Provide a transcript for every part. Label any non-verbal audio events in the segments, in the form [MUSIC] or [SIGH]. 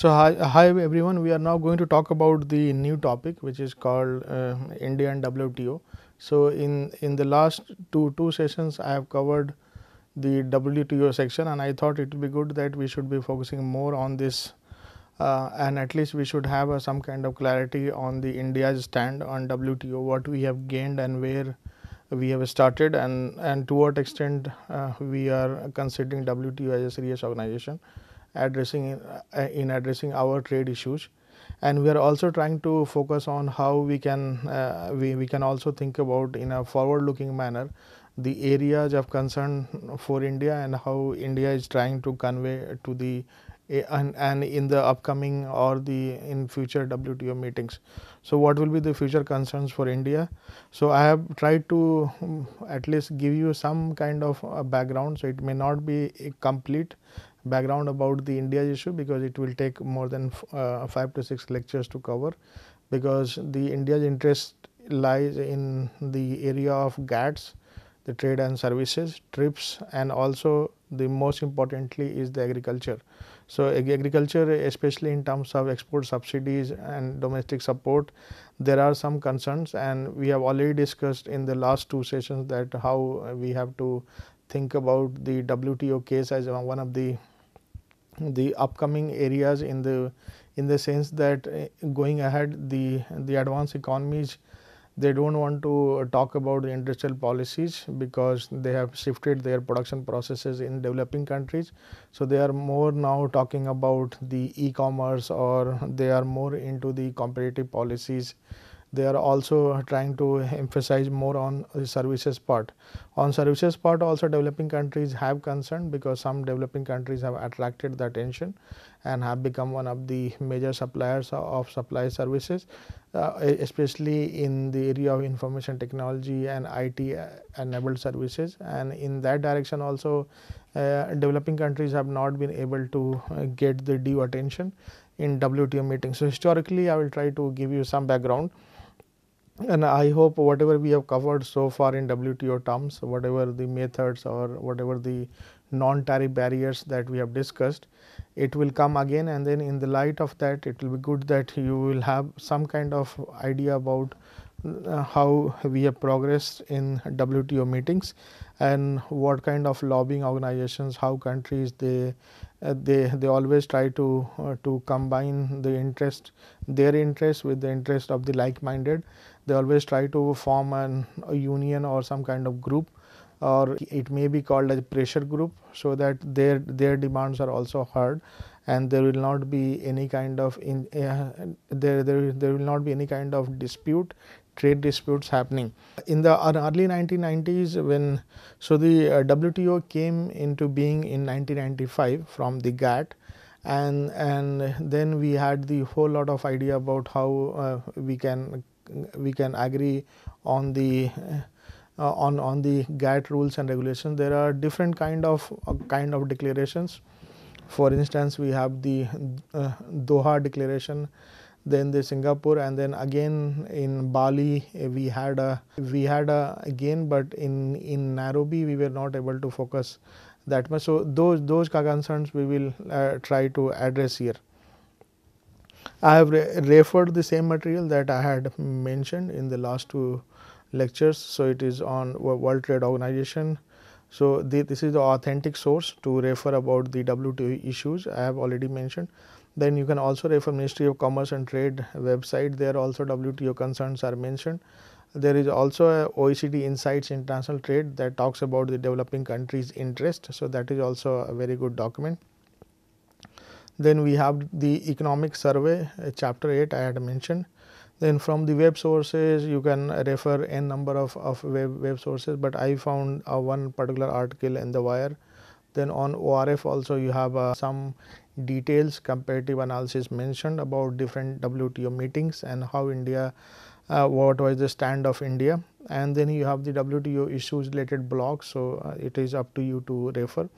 So, hi, hi, everyone we are now going to talk about the new topic which is called uh, India and WTO. So, in, in the last two, two sessions I have covered the WTO section and I thought it would be good that we should be focusing more on this uh, and at least we should have uh, some kind of clarity on the India's stand on WTO, what we have gained and where we have started and, and to what extent uh, we are considering WTO as a serious organization addressing uh, uh, in addressing our trade issues and we are also trying to focus on how we can uh, we, we can also think about in a forward looking manner the areas of concern for India and how India is trying to convey to the and, and in the upcoming or the in future WTO meetings. So, what will be the future concerns for India? So, I have tried to mm, at least give you some kind of background. So, it may not be a complete background about the India issue because it will take more than uh, 5 to 6 lectures to cover because the India's interest lies in the area of GATS, the trade and services, TRIPS and also the most importantly is the agriculture. So, agriculture especially in terms of export subsidies and domestic support, there are some concerns and we have already discussed in the last two sessions that how we have to think about the WTO case as one of the the upcoming areas in the in the sense that eh, going ahead the the advanced economies they do not want to uh, talk about the industrial policies because they have shifted their production processes in developing countries. So, they are more now talking about the e-commerce or they are more into the competitive policies they are also trying to emphasize more on services part. On services part also developing countries have concern because some developing countries have attracted the attention and have become one of the major suppliers of supply services uh, especially in the area of information technology and IT uh, enabled services and in that direction also uh, developing countries have not been able to uh, get the due attention in WTO meetings. So, historically I will try to give you some background and I hope whatever we have covered so far in WTO terms, whatever the methods or whatever the non-tariff barriers that we have discussed, it will come again and then in the light of that it will be good that you will have some kind of idea about uh, how we have progressed in WTO meetings and what kind of lobbying organizations, how countries they uh, they they always try to uh, to combine the interest their interest with the interest of the like-minded they always try to form an, a union or some kind of group or it may be called a pressure group so that their their demands are also heard and there will not be any kind of in uh, there, there there will not be any kind of dispute trade disputes happening in the early 1990s when so the uh, WTO came into being in 1995 from the GATT and and then we had the whole lot of idea about how uh, we can we can agree on the uh, on on the GATT rules and regulations. There are different kind of uh, kind of declarations. For instance, we have the uh, Doha Declaration, then the Singapore, and then again in Bali eh, we had a we had a again, but in in Nairobi we were not able to focus that much. So those those concerns we will uh, try to address here. I have re referred the same material that I had mentioned in the last two lectures. So, it is on World Trade Organization. So, the, this is the authentic source to refer about the WTO issues I have already mentioned. Then you can also refer Ministry of Commerce and Trade website there also WTO concerns are mentioned. There is also a OECD Insights International Trade that talks about the developing countries interest. So, that is also a very good document. Then we have the economic survey uh, chapter 8 I had mentioned. Then from the web sources you can refer n number of, of web, web sources but I found uh, one particular article in the wire. Then on ORF also you have uh, some details comparative analysis mentioned about different WTO meetings and how India uh, what was the stand of India and then you have the WTO issues related blogs. So, uh, it is up to you to refer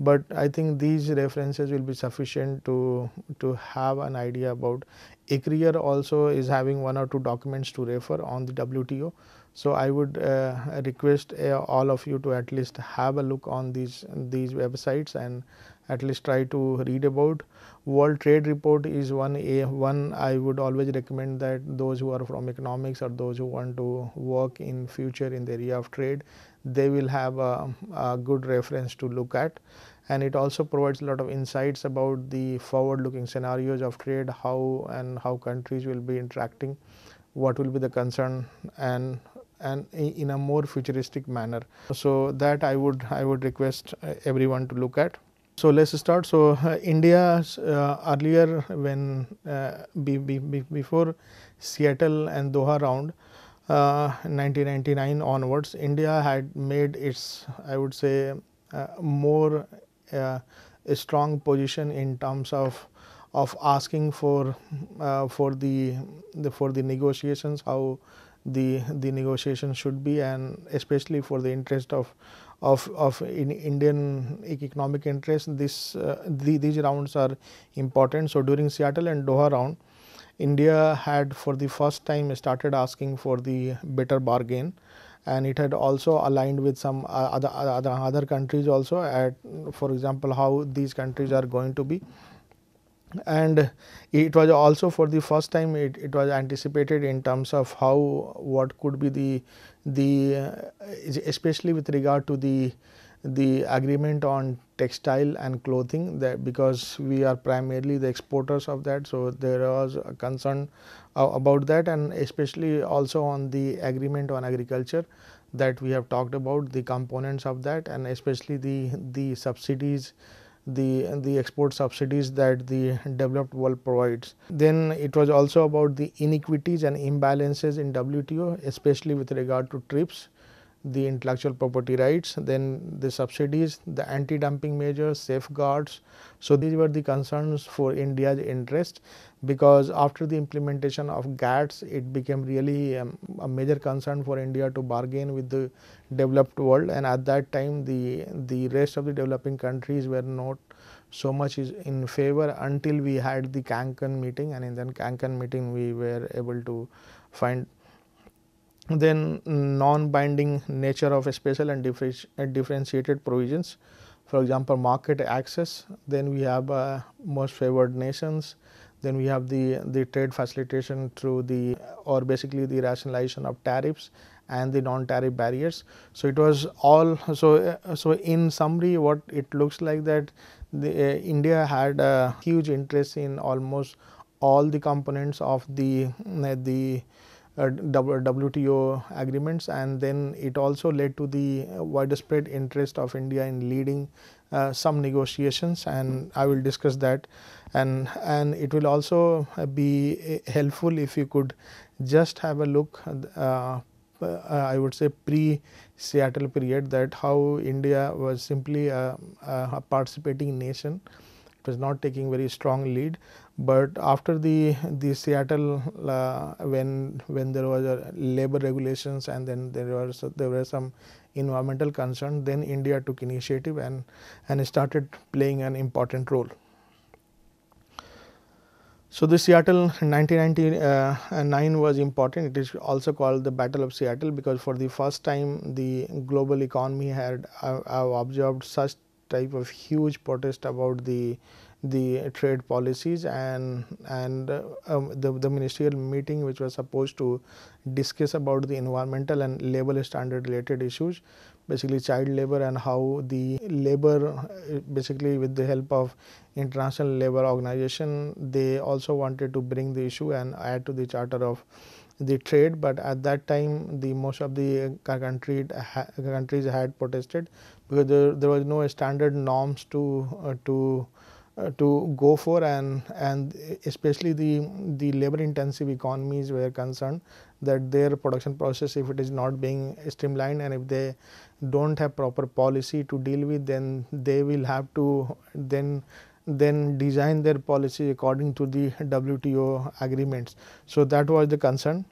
but I think these references will be sufficient to, to have an idea about. ACREER also is having one or two documents to refer on the WTO. So, I would uh, request uh, all of you to at least have a look on these, these websites and at least try to read about. World Trade Report is one a one I would always recommend that those who are from economics or those who want to work in future in the area of trade they will have a, a good reference to look at and it also provides a lot of insights about the forward looking scenarios of trade, how and how countries will be interacting, what will be the concern and and in a more futuristic manner. So that I would I would request uh, everyone to look at. So let's start. So uh, India uh, earlier when uh, be, be, before Seattle and Doha round, 1999 uh, onwards, India had made its, I would say, uh, more uh, strong position in terms of of asking for uh, for the, the, for the negotiations how the the negotiations should be and especially for the interest of of of in Indian economic interest this uh, the, these rounds are important so during Seattle and Doha round India had for the first time started asking for the better bargain and it had also aligned with some uh, other, uh, other, other countries also at for example how these countries are going to be and it was also for the first time it, it was anticipated in terms of how what could be the the uh, especially with regard to the the agreement on textile and clothing that because we are primarily the exporters of that. So, there was a concern uh, about that and especially also on the agreement on agriculture that we have talked about the components of that and especially the, the subsidies the the export subsidies that the developed world provides. Then it was also about the inequities and imbalances in WTO especially with regard to TRIPS the intellectual property rights, then the subsidies, the anti-dumping measures, safeguards. So, these were the concerns for India's interest because after the implementation of GATS, it became really um, a major concern for India to bargain with the developed world and at that time the, the rest of the developing countries were not so much is in favor until we had the Cancun meeting and in then Cancun meeting we were able to find then non-binding nature of special and uh, differentiated provisions for example market access then we have uh, most favored nations then we have the the trade facilitation through the or basically the rationalization of tariffs and the non-tariff barriers. So, it was all so uh, so in summary what it looks like that the, uh, India had a huge interest in almost all the components of the uh, the uh, WTO agreements and then it also led to the widespread interest of India in leading uh, some negotiations and I will discuss that and and it will also uh, be uh, helpful if you could just have a look uh, I would say pre Seattle period that how India was simply a, a participating nation it was not taking very strong lead but after the the Seattle, uh, when when there was a labor regulations and then there was there were some environmental concerns, then India took initiative and and started playing an important role. So, the Seattle 1999 uh, was important. It is also called the Battle of Seattle because for the first time the global economy had uh, observed such type of huge protest about the the trade policies and and uh, um, the, the ministerial meeting which was supposed to discuss about the environmental and labor standard related issues basically child labor and how the labor uh, basically with the help of international labor organization they also wanted to bring the issue and add to the charter of the trade but at that time the most of the uh, country countries had protested because there, there was no standard norms to uh, to uh, to go for and and especially the the labor intensive economies were concerned that their production process if it is not being streamlined and if they don't have proper policy to deal with then they will have to then then design their policy according to the WTO agreements. So, that was the concern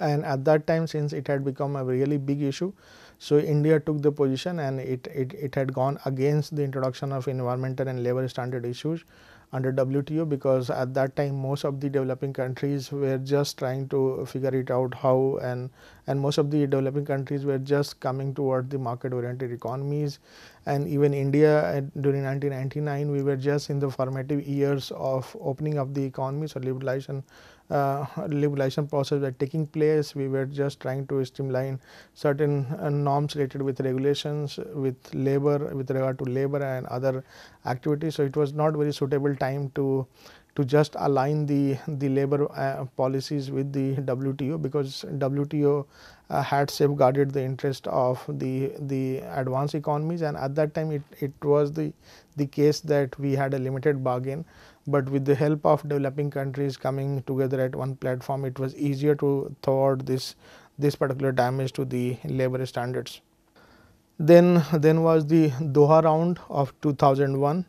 and at that time since it had become a really big issue so, India took the position and it, it, it had gone against the introduction of environmental and labor standard issues under WTO because at that time most of the developing countries were just trying to figure it out how and and most of the developing countries were just coming toward the market oriented economies and even India uh, during 1999 we were just in the formative years of opening up the economy so liberalization uh, liberalization process were taking place. We were just trying to streamline certain uh, norms related with regulations, with labor, with regard to labor and other activities. So it was not very suitable time to to just align the the labor uh, policies with the WTO because WTO uh, had safeguarded the interest of the the advanced economies and at that time it, it was the the case that we had a limited bargain but with the help of developing countries coming together at one platform it was easier to thwart this this particular damage to the labor standards then then was the doha round of 2001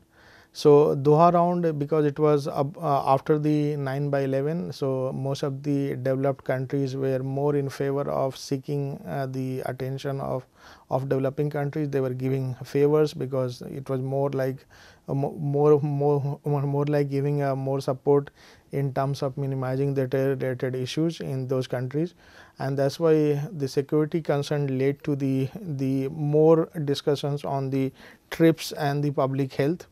so, Doha round because it was up, uh, after the 9 by 11, so most of the developed countries were more in favor of seeking uh, the attention of, of developing countries. They were giving favors because it was more like uh, more, more, more like giving uh, more support in terms of minimizing the terror related issues in those countries and that's why the security concern led to the the more discussions on the trips and the public health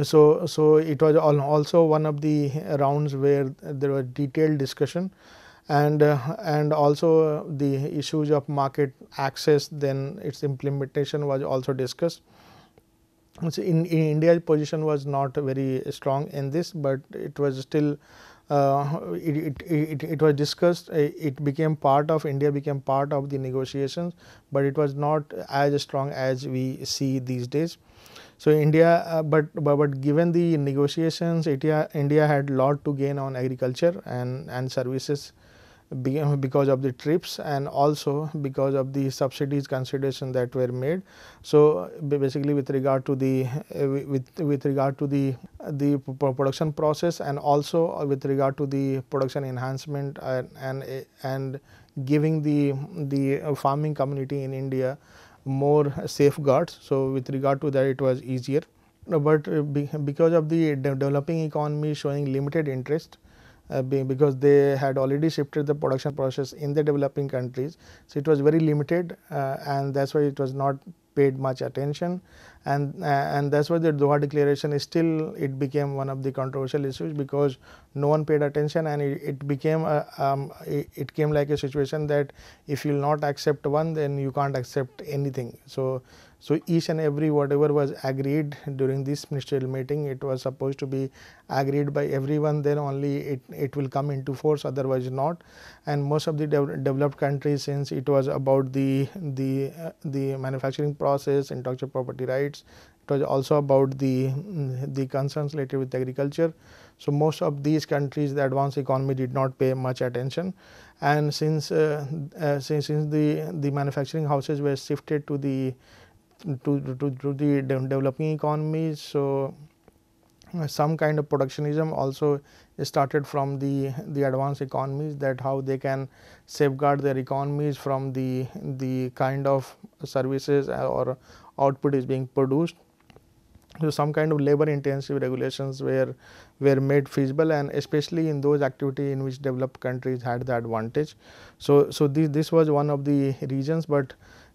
so, so it was also one of the rounds where there was detailed discussion and uh, and also uh, the issues of market access then its implementation was also discussed. So in, in India's position was not very strong in this, but it was still uh, it, it, it, it, was discussed, it became part of India became part of the negotiations, but it was not as strong as we see these days. So, India, uh, but, but, but given the negotiations, India, India had lot to gain on agriculture and, and services because of the trips and also because of the subsidies consideration that were made. So, basically with regard to the uh, with, with regard to the the production process and also uh, with regard to the production enhancement and and, and giving the the farming community in India more safeguards. So, with regard to that it was easier, but uh, because of the developing economy showing limited interest uh, because they had already shifted the production process in the developing countries. So, it was very limited uh, and that is why it was not paid much attention and uh, and that's why the Doha Declaration is still it became one of the controversial issues because no one paid attention and it, it became a, um, it, it, came like a situation that if you will not accept one then you can't accept anything. So so, each and every whatever was agreed during this ministerial meeting, it was supposed to be agreed by everyone, then only it, it will come into force, otherwise not. And most of the de developed countries, since it was about the, the, uh, the manufacturing process, intellectual property rights, it was also about the, mm, the concerns related with agriculture. So, most of these countries, the advanced economy did not pay much attention and since, uh, uh, since, since the, the manufacturing houses were shifted to the to, to, to the developing economies. So, uh, some kind of protectionism also started from the the advanced economies that how they can safeguard their economies from the the kind of services uh, or output is being produced so some kind of labor intensive regulations were were made feasible and especially in those activity in which developed countries had the advantage so so this this was one of the reasons but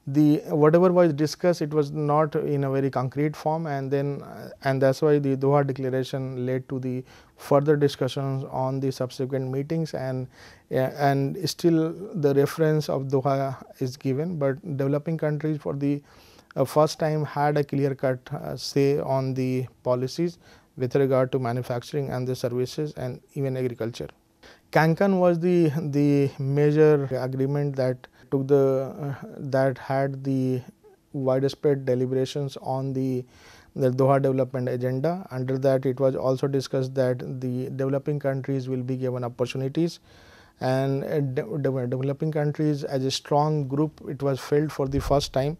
the whatever was discussed it was not in a very concrete form and then and that's why the Doha declaration led to the further discussions on the subsequent meetings and and still the reference of Doha is given but developing countries for the uh, first time had a clear cut uh, say on the policies with regard to manufacturing and the services and even agriculture. Cancun was the the major agreement that took the uh, that had the widespread deliberations on the the Doha development agenda. Under that it was also discussed that the developing countries will be given opportunities and uh, de de developing countries as a strong group it was felt for the first time.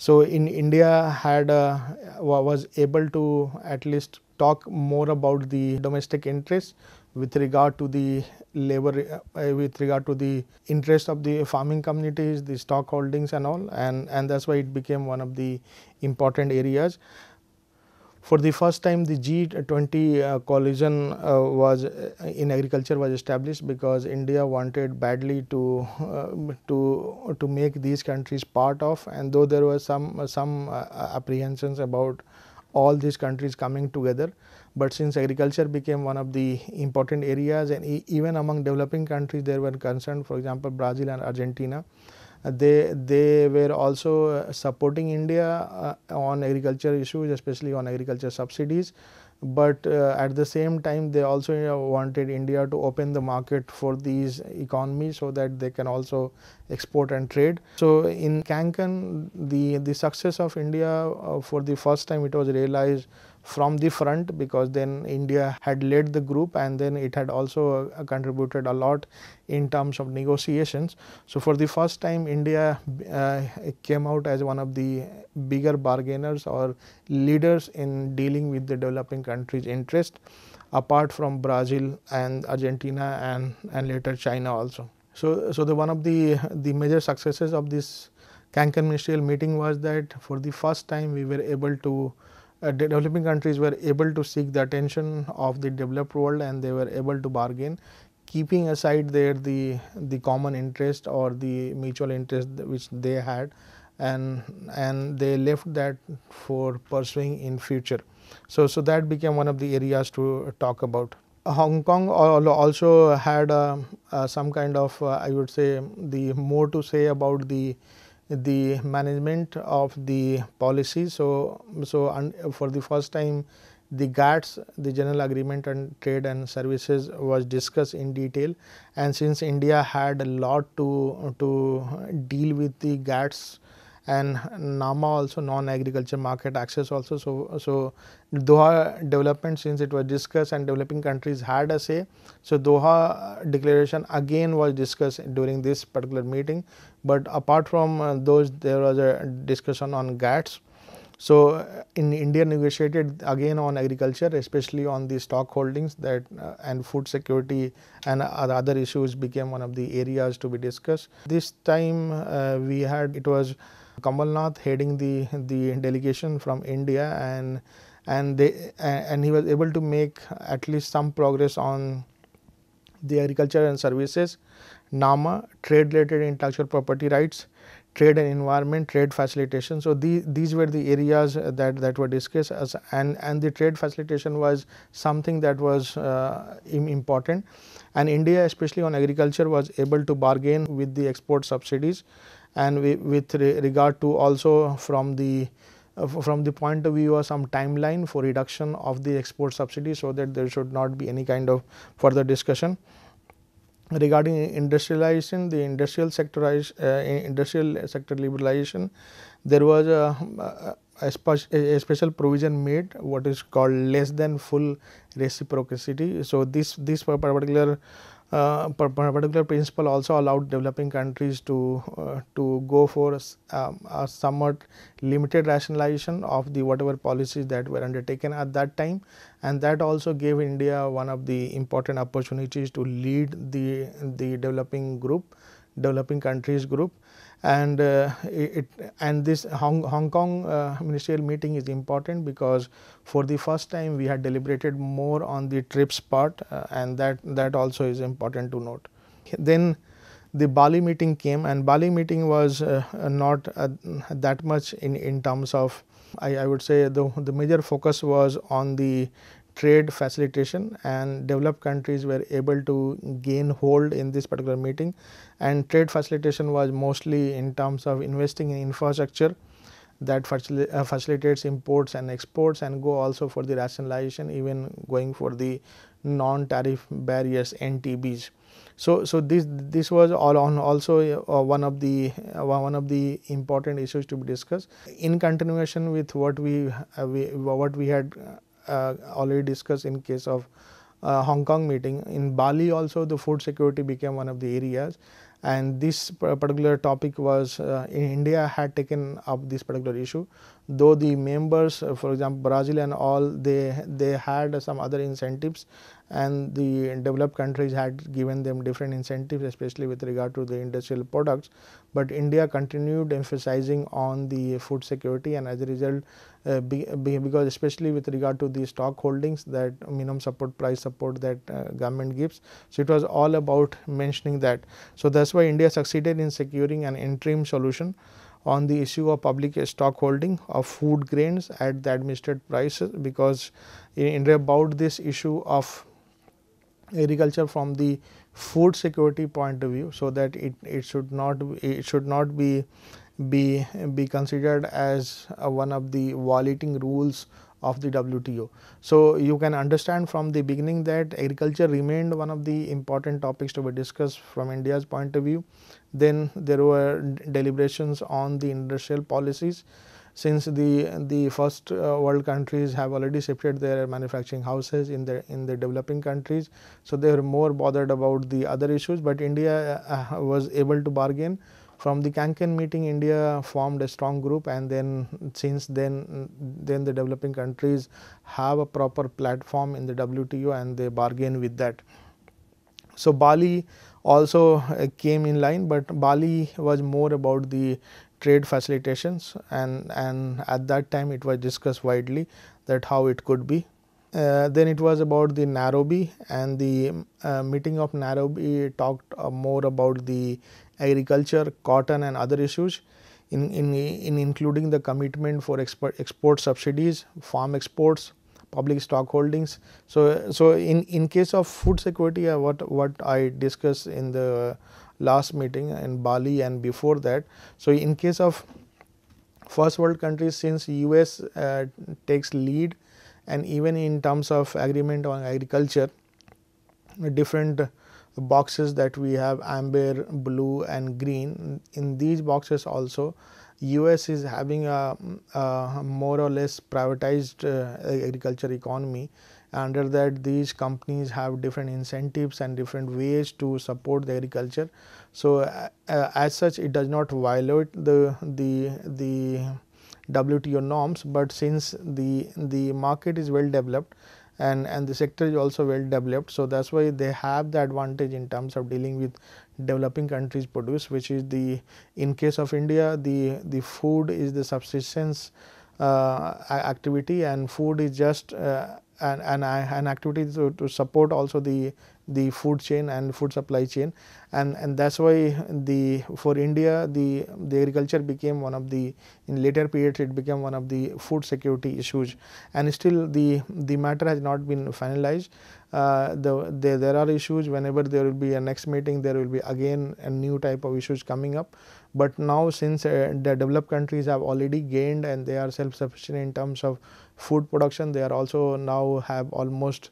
So, in India had uh, was able to at least talk more about the domestic interests with regard to the labor, uh, with regard to the interest of the farming communities, the stock holdings and all and, and that is why it became one of the important areas. For the first time the G20 uh, coalition uh, was uh, in agriculture was established because India wanted badly to, uh, to, to make these countries part of and though there were some, some uh, apprehensions about all these countries coming together. But since agriculture became one of the important areas and e even among developing countries there were concerned for example, Brazil and Argentina. Uh, they they were also uh, supporting India uh, on agriculture issues, especially on agriculture subsidies but uh, at the same time they also you know, wanted India to open the market for these economies so that they can also export and trade. So in Cancun the, the success of India uh, for the first time it was realized from the front because then India had led the group and then it had also uh, contributed a lot in terms of negotiations. So, for the first time India uh, came out as one of the bigger bargainers or leaders in dealing with the developing countries interest apart from Brazil and Argentina and, and later China also. So, so the one of the, the major successes of this Cancun ministerial meeting was that for the first time we were able to uh, developing countries were able to seek the attention of the developed world and they were able to bargain keeping aside their the the common interest or the mutual interest which they had and and they left that for pursuing in future so so that became one of the areas to talk about hong kong also had uh, uh, some kind of uh, i would say the more to say about the the management of the policy. So, so for the first time the GATS, the General Agreement on Trade and Services was discussed in detail and since India had a lot to, to deal with the GATS and NAMA also non-agriculture market access also. So, so Doha development since it was discussed and developing countries had a say. So, Doha declaration again was discussed during this particular meeting but apart from uh, those there was a discussion on GATS. So, uh, in India negotiated again on agriculture especially on the stock holdings that uh, and food security and other issues became one of the areas to be discussed. This time uh, we had it was Kamalnath heading the, the delegation from India and and they and he was able to make at least some progress on the agriculture and services NAMA, trade related intellectual property rights, trade and environment, trade facilitation. So, these, these were the areas that, that were discussed as and, and the trade facilitation was something that was uh, important and India especially on agriculture was able to bargain with the export subsidies and we, with re regard to also from the uh, from the point of view of some timeline for reduction of the export subsidy so that there should not be any kind of further discussion regarding industrialization, the industrial sectorization, uh, industrial sector liberalization, there was a, a, a, special provision made, what is called less than full reciprocity. So this this particular uh, particular principle also allowed developing countries to uh, to go for a, um, a, somewhat limited rationalization of the whatever policies that were undertaken at that time and that also gave India one of the important opportunities to lead the the developing group developing countries group and uh, it and this Hong, Hong Kong uh, ministerial meeting is important because for the first time we had deliberated more on the TRIPS part uh, and that that also is important to note. Then the Bali meeting came and Bali meeting was uh, not uh, that much in, in terms of I, I would say the, the major focus was on the trade facilitation and developed countries were able to gain hold in this particular meeting and trade facilitation was mostly in terms of investing in infrastructure that facil uh, facilitates imports and exports and go also for the rationalization even going for the non-tariff barriers NTBs. So, so this this was all on also uh, one of the uh, one of the important issues to be discussed. In continuation with what we, uh, we what we had uh, already discussed in case of uh, Hong Kong meeting in Bali also the food security became one of the areas and this particular topic was uh, in India had taken up this particular issue though the members uh, for example Brazil and all they they had some other incentives and the developed countries had given them different incentives especially with regard to the industrial products. But India continued emphasizing on the food security and as a result uh, be, be because especially with regard to the stock holdings that minimum support price support that uh, government gives. So, it was all about mentioning that. So, that is why India succeeded in securing an interim solution on the issue of public stock holding of food grains at the administered prices because India about this issue of agriculture from the food security point of view. So, that it, it should not it should not be be be considered as one of the violating rules of the WTO. So, you can understand from the beginning that agriculture remained one of the important topics to be discussed from India's point of view. Then there were deliberations on the industrial policies since the, the first uh, world countries have already shifted their manufacturing houses in the, in the developing countries. So, they were more bothered about the other issues, but India uh, uh, was able to bargain from the Cancun meeting India formed a strong group and then since then then the developing countries have a proper platform in the WTO and they bargain with that. So, Bali also came in line, but Bali was more about the trade facilitations and, and at that time it was discussed widely that how it could be. Uh, then it was about the Nairobi and the uh, meeting of Nairobi talked uh, more about the agriculture, cotton and other issues in, in, in including the commitment for export, export subsidies, farm exports, public stock holdings. So, so in, in case of food security uh, what, what I discussed in the last meeting in Bali and before that. So, in case of first world countries since US uh, takes lead and even in terms of agreement on agriculture different boxes that we have amber, blue and green in these boxes also US is having a, a more or less privatized uh, agriculture economy under that these companies have different incentives and different ways to support the agriculture. So, uh, as such it does not violate the, the, the WTO norms, but since the, the market is well developed and, and the sector is also well developed. So, that is why they have the advantage in terms of dealing with developing countries produce which is the in case of India the, the food is the subsistence uh, activity and food is just uh, and, and, an activities to, to support also the, the food chain and food supply chain and, and that is why the for India the, the agriculture became one of the in later periods it became one of the food security issues and still the, the matter has not been finalized. Uh, the, the, there are issues whenever there will be a next meeting there will be again a new type of issues coming up. But now since uh, the developed countries have already gained and they are self sufficient in terms of food production they are also now have almost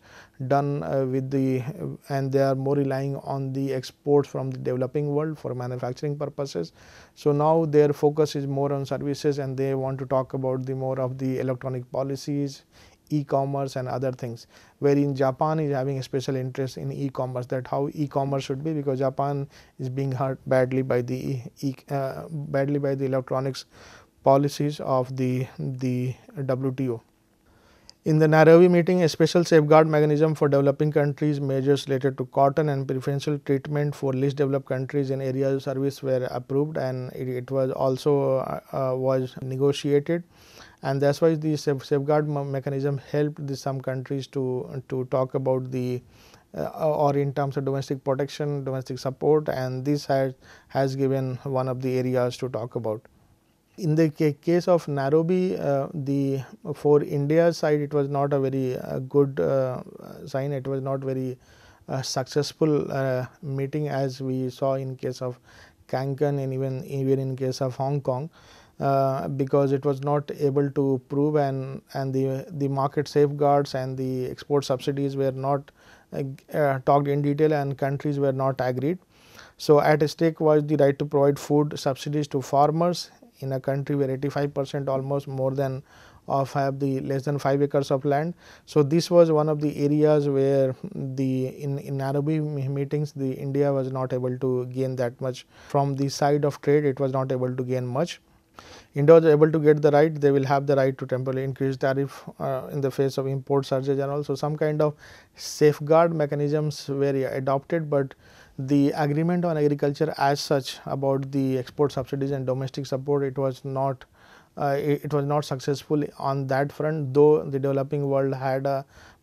done uh, with the and they are more relying on the exports from the developing world for manufacturing purposes. So, now their focus is more on services and they want to talk about the more of the electronic policies, e-commerce and other things wherein Japan is having a special interest in e-commerce that how e-commerce should be because Japan is being hurt badly by the e uh, badly by the electronics policies of the the WTO. In the Nairobi meeting, a special safeguard mechanism for developing countries measures related to cotton and preferential treatment for least developed countries in areas of service were approved and it, it was also uh, uh was negotiated and that's why the safeguard mechanism helped the, some countries to, to talk about the uh, or in terms of domestic protection, domestic support and this has, has given one of the areas to talk about. In the case of Nairobi, uh, the for India side, it was not a very uh, good uh, sign. It was not very uh, successful uh, meeting as we saw in case of Cancun and even even in case of Hong Kong. Uh, because it was not able to prove and and the the market safeguards and the export subsidies were not talked in detail and countries were not agreed. So, at stake was the right to provide food subsidies to farmers in a country where 85 percent almost more than of have the less than 5 acres of land. So, this was one of the areas where the in, in Nairobi meetings the India was not able to gain that much from the side of trade it was not able to gain much. India was able to get the right they will have the right to temporarily increase tariff uh, in the face of import surges and also some kind of safeguard mechanisms were adopted, but the agreement on agriculture as such about the export subsidies and domestic support it was not uh, it, it, was not successful on that front though the developing world had a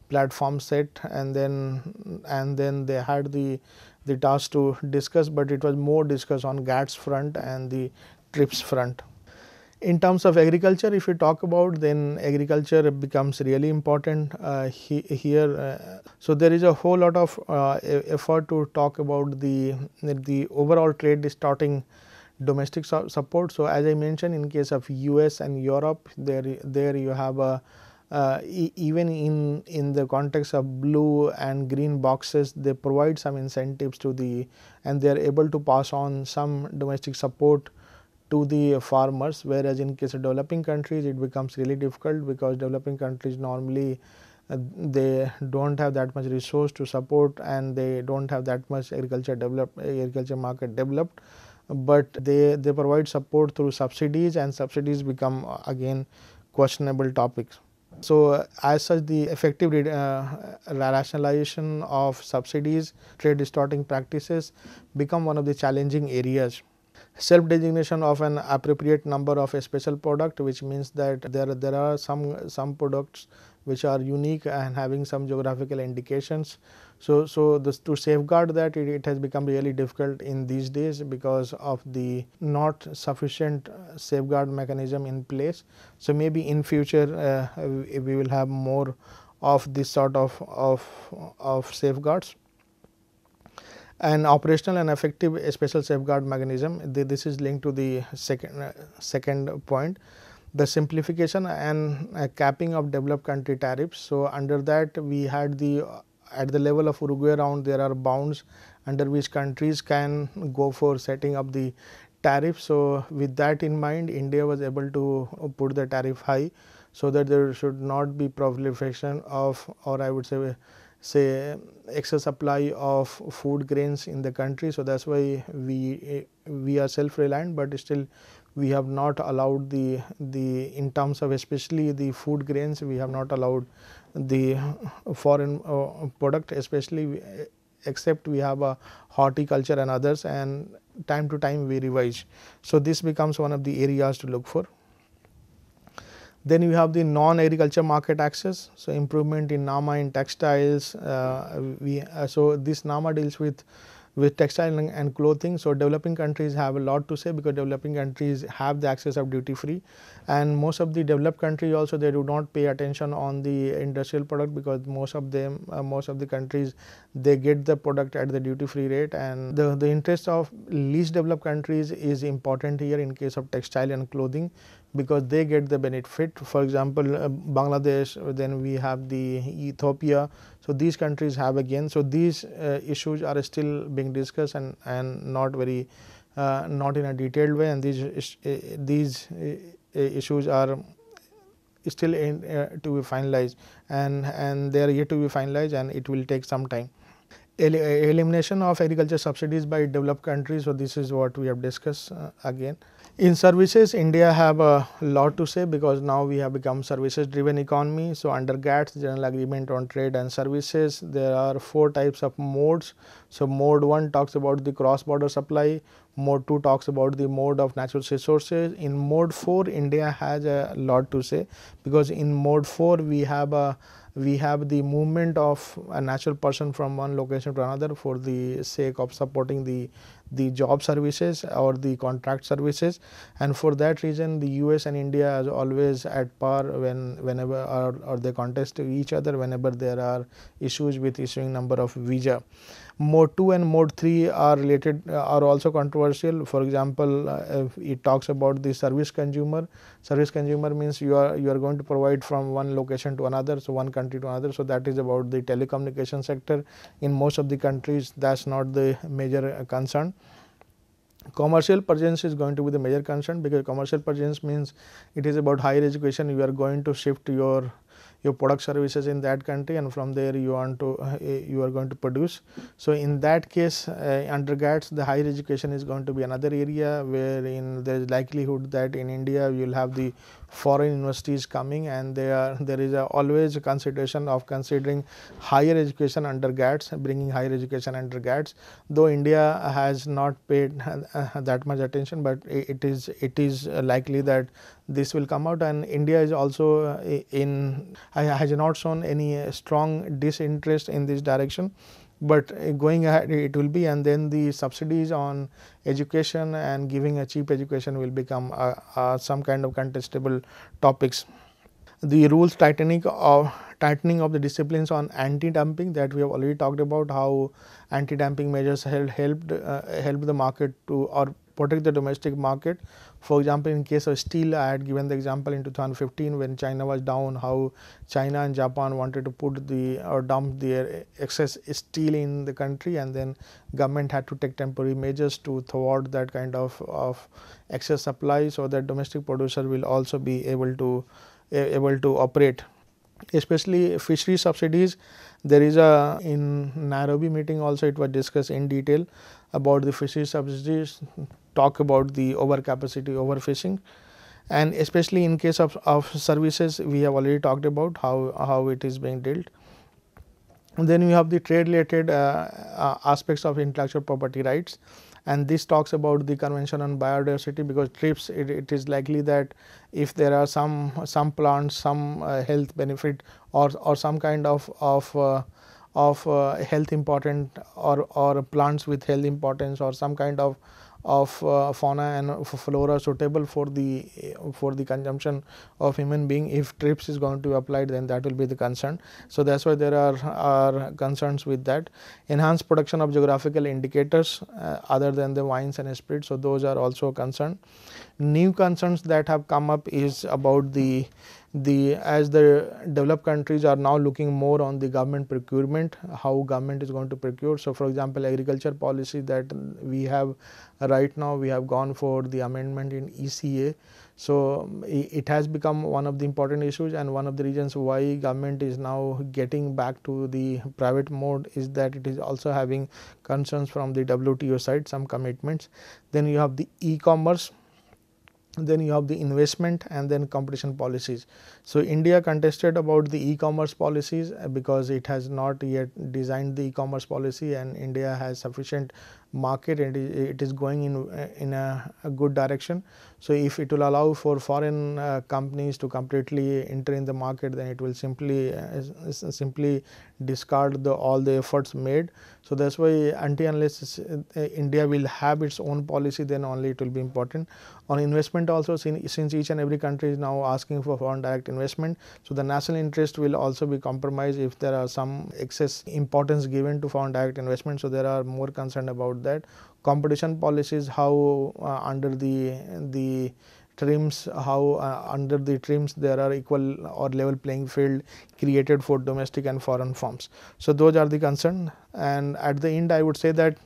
platform set and then and then they had the the task to discuss but it was more discussed on GATS front and the TRIPS front in terms of agriculture if you talk about then agriculture becomes really important uh, he, here. Uh, so, there is a whole lot of uh, effort to talk about the, the overall trade distorting domestic su support. So, as I mentioned in case of US and Europe there, there you have a uh, e even in, in the context of blue and green boxes they provide some incentives to the and they are able to pass on some domestic support to the farmers whereas in case of developing countries it becomes really difficult because developing countries normally uh, they do not have that much resource to support and they do not have that much agriculture develop agriculture market developed, but they, they provide support through subsidies and subsidies become uh, again questionable topics. So, uh, as such the effective uh, rationalization of subsidies, trade distorting practices become one of the challenging areas self designation of an appropriate number of a special product which means that there there are some some products which are unique and having some geographical indications. So, so this to safeguard that it, it has become really difficult in these days because of the not sufficient uh, safeguard mechanism in place. So, maybe in future uh, we will have more of this sort of, of, of safeguards and operational and effective special safeguard mechanism the, this is linked to the second uh, second point the simplification and uh, capping of developed country tariffs so under that we had the at the level of uruguay round there are bounds under which countries can go for setting up the tariff so with that in mind india was able to put the tariff high so that there should not be proliferation of or i would say say excess supply of food grains in the country. So, that is why we we are self reliant, but still we have not allowed the the in terms of especially the food grains we have not allowed the foreign uh, product especially we, except we have a horticulture and others and time to time we revise. So, this becomes one of the areas to look for. Then you have the non-agriculture market access, so improvement in NAMA in textiles. Uh, we uh, so this NAMA deals with with textile and, and, clothing. So developing countries have a lot to say because developing countries have the access of duty free, and most of the developed countries also they do not pay attention on the industrial product because most of them uh, most of the countries they get the product at the duty free rate and the the interest of least developed countries is important here in case of textile and clothing because they get the benefit. For example, uh, Bangladesh, then we have the Ethiopia. So these countries have again. So these uh, issues are still being discussed and and not very, uh, not in a detailed way. And these uh, these uh, uh, issues are still in, to be finalized and and they are yet to be finalized and it will take some time. El elimination of agriculture subsidies by developed countries. So this is what we have discussed again. In services, India have a lot to say because now we have become services driven economy. So, under GATS General Agreement on Trade and Services, there are four types of modes. So, mode 1 talks about the cross border supply, mode 2 talks about the mode of natural resources. In mode 4, India has a lot to say because in mode 4, we have a we have the movement of a natural person from one location to another for the sake of supporting the the job services or the contract services and for that reason the US and India are always at par when whenever or, or they contest to each other whenever there are issues with issuing number of visa mode 2 and mode 3 are related uh, are also controversial for example uh, it talks about the service consumer service consumer means you are you are going to provide from one location to another so one country to another so that is about the telecommunication sector in most of the countries that's not the major uh, concern commercial presence is going to be the major concern because commercial presence means it is about higher education you are going to shift your your product services in that country and from there you want to uh, you are going to produce. So, in that case uh, undergrads the higher education is going to be another area wherein there is likelihood that in India you will have the foreign universities coming and are, there is always consideration of considering higher education under GATS, bringing higher education under GATS. Though India has not paid [LAUGHS] that much attention, but it is it is likely that this will come out and India is also uh, in has not shown any strong disinterest in this direction but eh, going ahead it will be and then the subsidies on education and giving a cheap education will become uh, uh, some kind of contestable topics. The rules tightening of uh, tightening of the disciplines on anti-dumping that we have already talked about how anti-dumping measures helped help, uh, help the market to or protect the domestic market. For example, in case of steel, I had given the example in 2015 when China was down, how China and Japan wanted to put the or dump their excess steel in the country and then government had to take temporary measures to thwart that kind of, of excess supply so that domestic producer will also be able to able to operate especially fishery subsidies there is a in Nairobi meeting also it was discussed in detail about the fishery subsidies talk about the overcapacity, overfishing and especially in case of, of services we have already talked about how, how it is being dealt. And then you have the trade related uh, uh, aspects of intellectual property rights and this talks about the convention on biodiversity because trips it, it is likely that if there are some some plants some uh, health benefit or or some kind of of uh, of uh, health important or or plants with health importance or some kind of of uh, fauna and flora suitable for the for the consumption of human being if trips is going to be applied then that will be the concern. So, that is why there are, are concerns with that enhanced production of geographical indicators uh, other than the wines and spirits. So, those are also concerned new concerns that have come up is about the the as the developed countries are now looking more on the government procurement how government is going to procure so for example agriculture policy that we have right now we have gone for the amendment in ECA so it has become one of the important issues and one of the reasons why government is now getting back to the private mode is that it is also having concerns from the WTO side some commitments then you have the e-commerce then you have the investment and then competition policies. So, India contested about the e-commerce policies uh, because it has not yet designed the e-commerce policy and India has sufficient market and it is going in in a, a good direction. So, if it will allow for foreign uh, companies to completely enter in the market then it will simply uh, simply discard the all the efforts made. So, that is why until unless uh, India will have its own policy then only it will be important. On investment also since each and every country is now asking for foreign direct investment. So, the national interest will also be compromised if there are some excess importance given to foreign direct investment. So, there are more concerned about that. Competition policies, how uh, under the the trims, how uh, under the trims there are equal or level playing field created for domestic and foreign firms. So those are the concern, and at the end I would say that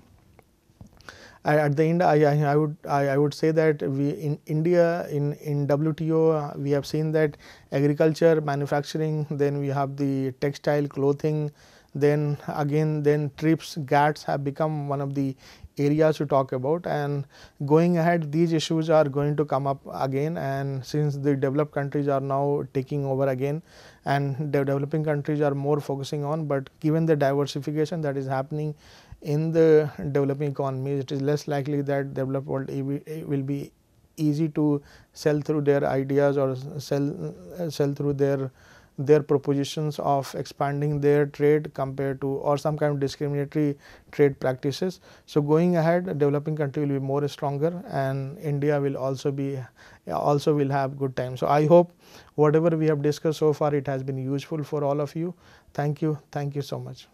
at the end I, I, I would I, I, would say that we in India in in WTO uh, we have seen that agriculture manufacturing then we have the textile clothing then again then trips GATs have become one of the areas to talk about and going ahead these issues are going to come up again and since the developed countries are now taking over again and the developing countries are more focusing on but given the diversification that is happening in the developing economies it is less likely that developed world will be easy to sell through their ideas or sell sell through their their propositions of expanding their trade compared to or some kind of discriminatory trade practices. So, going ahead developing country will be more stronger and India will also be also will have good time. So, I hope whatever we have discussed so far it has been useful for all of you. Thank you. Thank you so much.